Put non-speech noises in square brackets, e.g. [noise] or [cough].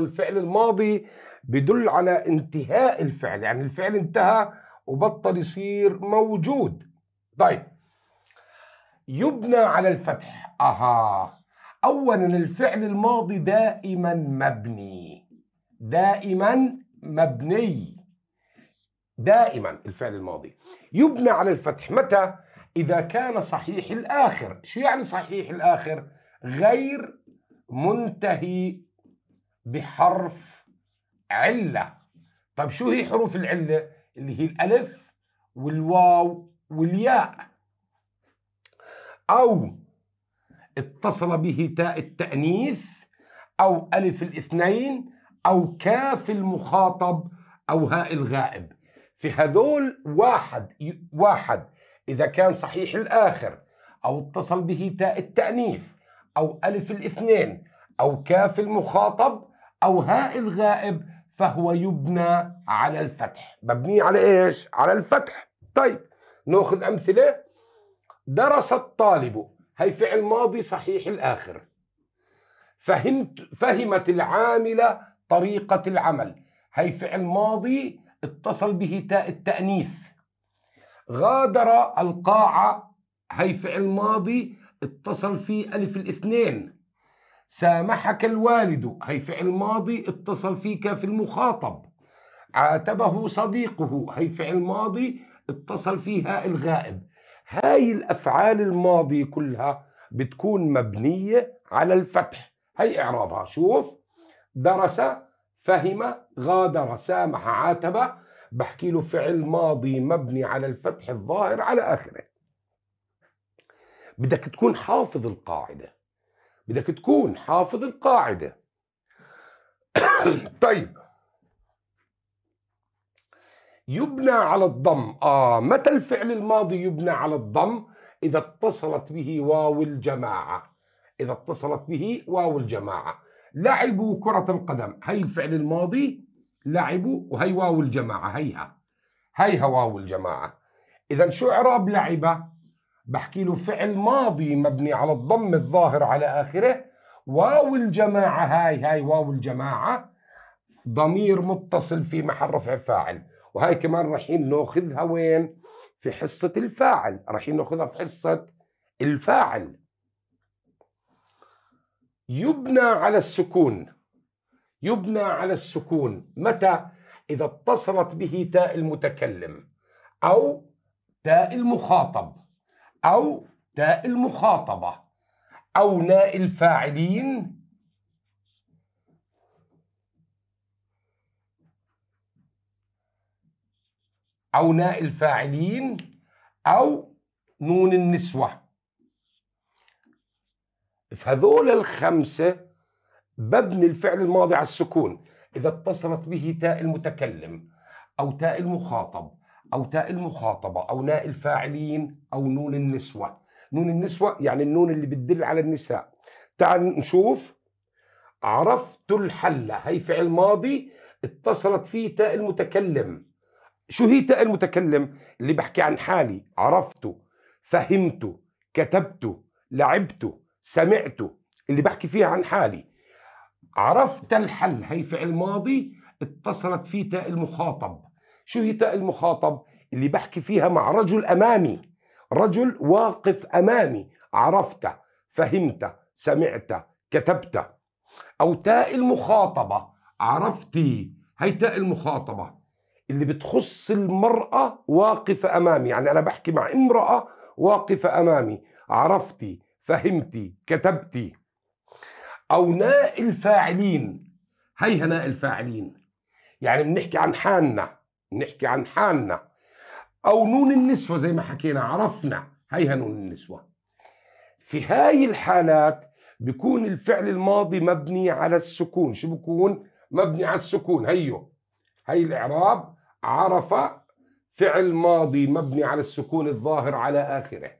الفعل الماضي بدل على انتهاء الفعل يعني الفعل انتهى وبطل يصير موجود طيب يبنى على الفتح اها اولا الفعل الماضي دائما مبني دائما مبني دائما الفعل الماضي يبنى على الفتح متى اذا كان صحيح الاخر شو يعني صحيح الاخر غير منتهي بحرف علة طيب شو هي حروف العلة اللي هي الألف والواو والياء أو اتصل به تاء التأنيث أو ألف الاثنين أو كاف المخاطب أو هاء الغائب في هذول واحد واحد إذا كان صحيح الآخر أو اتصل به تاء التأنيث أو ألف الاثنين أو كاف المخاطب أو هاء الغائب فهو يبنى على الفتح مبني على إيش؟ على الفتح طيب نأخذ أمثلة درس الطالب هي فعل ماضي صحيح الآخر فهمت فهمت العاملة طريقة العمل هي فعل ماضي اتصل به تاء التأنيث غادر القاعة هي فعل ماضي اتصل فيه ألف الاثنين سامحك الوالد هي فعل ماضي اتصل فيك في المخاطب عاتبه صديقه هي فعل ماضي اتصل فيها الغائب هاي الأفعال الماضية كلها بتكون مبنية على الفتح هي إعرابها شوف درس فهم غادر سامح عاتب بحكي له فعل ماضي مبني على الفتح الظاهر على آخره بدك تكون حافظ القاعدة بدك تكون حافظ القاعدة [coughs] طيب يبنى على الضم آه متى الفعل الماضي يبنى على الضم إذا اتصلت به واو الجماعة إذا اتصلت به واو الجماعة لعبوا كرة القدم هي الفعل الماضي لعبوا وهي واو الجماعة هيها هيها واو الجماعة إذا شو إعراب لعبة بحكي له فعل ماضي مبني على الضم الظاهر على آخره واو الجماعة هاي هاي واو الجماعة ضمير متصل في محل رفع فاعل وهاي كمان رايحين ناخذها وين في حصة الفاعل رايحين ناخذها في حصة الفاعل يبنى على السكون يبنى على السكون متى إذا اتصلت به تاء المتكلم أو تاء المخاطب أو تاء المخاطبة أو ناء الفاعلين أو ناء الفاعلين أو نون النسوة فهذول الخمسة ببني الفعل الماضي على السكون إذا اتصلت به تاء المتكلم أو تاء المخاطب أو تاء المخاطبة أو ناء الفاعلين أو نون النسوة نون النسوة يعني النون اللي بتدل على النساء تعال نشوف عرفت الحلة هي فعل ماضي اتصلت فيه تاء المتكلم شو هي تاء المتكلم اللي بحكي عن حالي عرفته فهمته كتبته لعبته سمعته اللي بحكي فيها عن حالي عرفت الحل هي فعل ماضي اتصلت فيه تاء المخاطب شو هي تاء المخاطب اللي بحكي فيها مع رجل أمامي رجل واقف أمامي عرفته فهمته سمعته كتبته أو تاء المخاطبة عرفتي هي تاء المخاطبة اللي بتخص المرأة واقفة أمامي يعني أنا بحكي مع امرأة واقفة أمامي عرفتي فهمتي كتبتي أو ناء الفاعلين هي ناء الفاعلين يعني بنحكي عن حالنا نحكي عن حالنا أو نون النسوة زي ما حكينا عرفنا هيها نون النسوة في هاي الحالات بيكون الفعل الماضي مبني على السكون شو بكون مبني على السكون هيو هاي الإعراب عرف فعل ماضي مبني على السكون الظاهر على آخره